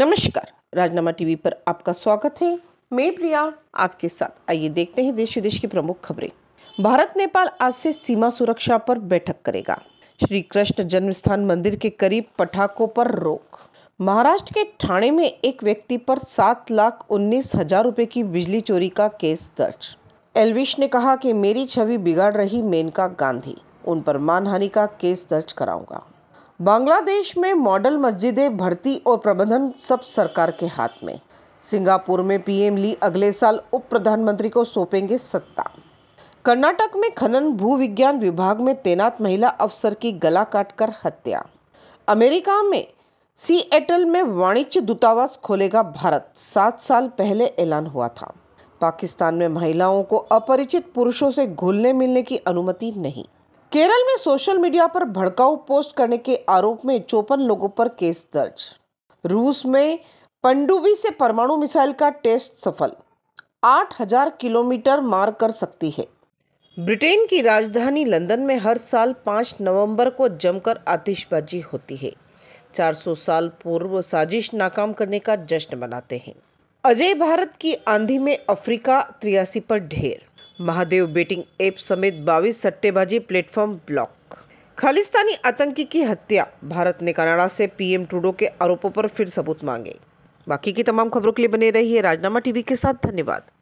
नमस्कार राजनामा टीवी पर आपका स्वागत है मैं प्रिया आपके साथ आइए देखते हैं देश विदेश की प्रमुख खबरें भारत नेपाल आज से सीमा सुरक्षा पर बैठक करेगा श्री कृष्ण जन्म स्थान मंदिर के करीब पटाखों पर रोक महाराष्ट्र के ठाणे में एक व्यक्ति पर सात लाख उन्नीस हजार रूपए की बिजली चोरी का केस दर्ज एलविश ने कहा कि मेरी छवि बिगाड़ रही मेनका गांधी उन पर मानहानि का केस दर्ज कराऊंगा बांग्लादेश में मॉडल मस्जिदें भर्ती और प्रबंधन सब सरकार के हाथ में सिंगापुर में पीएम ली अगले साल उप प्रधानमंत्री को सौंपेंगे सत्ता कर्नाटक में खनन भू विज्ञान विभाग में तैनात महिला अफसर की गला काटकर हत्या अमेरिका में सी एटल में वाणिज्य दूतावास खोलेगा भारत सात साल पहले ऐलान हुआ था पाकिस्तान में महिलाओं को अपरिचित पुरुषों से घुलने मिलने की अनुमति नहीं केरल में सोशल मीडिया पर भड़काऊ पोस्ट करने के आरोप में चौपन लोगों पर केस दर्ज रूस में पंडुबी से परमाणु मिसाइल का टेस्ट सफल 8000 किलोमीटर मार कर सकती है ब्रिटेन की राजधानी लंदन में हर साल 5 नवंबर को जमकर आतिशबाजी होती है 400 साल पूर्व साजिश नाकाम करने का जश्न मनाते हैं अजय भारत की आंधी में अफ्रीका त्रियासी पर ढेर महादेव बेटिंग ऐप समेत 22 सट्टेबाजी प्लेटफॉर्म ब्लॉक खालिस्तानी आतंकी की हत्या भारत ने कनाडा से पीएम ट्रूडो के आरोपों पर फिर सबूत मांगे बाकी की तमाम खबरों के लिए बने रहिए राजनामा टीवी के साथ धन्यवाद